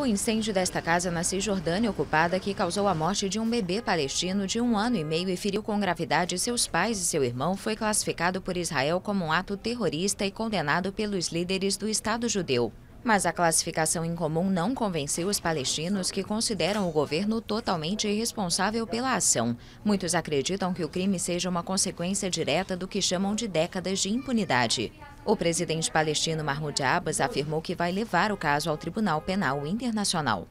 O incêndio desta casa na Cisjordânia ocupada que causou a morte de um bebê palestino de um ano e meio e feriu com gravidade seus pais e seu irmão foi classificado por Israel como um ato terrorista e condenado pelos líderes do Estado judeu. Mas a classificação em comum não convenceu os palestinos que consideram o governo totalmente irresponsável pela ação. Muitos acreditam que o crime seja uma consequência direta do que chamam de décadas de impunidade. O presidente palestino Mahmoud Abbas afirmou que vai levar o caso ao Tribunal Penal Internacional.